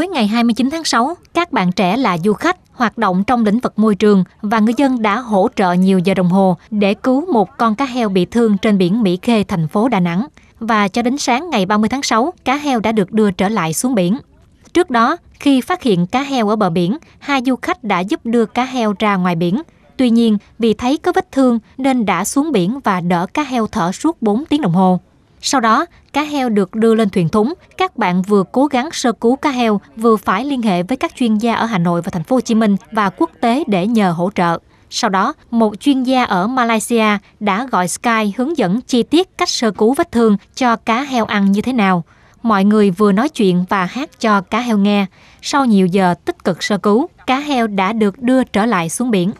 Tối ngày 29 tháng 6, các bạn trẻ là du khách hoạt động trong lĩnh vực môi trường và người dân đã hỗ trợ nhiều giờ đồng hồ để cứu một con cá heo bị thương trên biển Mỹ Khê, thành phố Đà Nẵng. Và cho đến sáng ngày 30 tháng 6, cá heo đã được đưa trở lại xuống biển. Trước đó, khi phát hiện cá heo ở bờ biển, hai du khách đã giúp đưa cá heo ra ngoài biển. Tuy nhiên, vì thấy có vết thương nên đã xuống biển và đỡ cá heo thở suốt 4 tiếng đồng hồ. Sau đó, cá heo được đưa lên thuyền thúng. Các bạn vừa cố gắng sơ cứu cá heo, vừa phải liên hệ với các chuyên gia ở Hà Nội và thành phố Hồ Chí Minh và quốc tế để nhờ hỗ trợ. Sau đó, một chuyên gia ở Malaysia đã gọi Sky hướng dẫn chi tiết cách sơ cứu vết thương cho cá heo ăn như thế nào. Mọi người vừa nói chuyện và hát cho cá heo nghe. Sau nhiều giờ tích cực sơ cứu, cá heo đã được đưa trở lại xuống biển.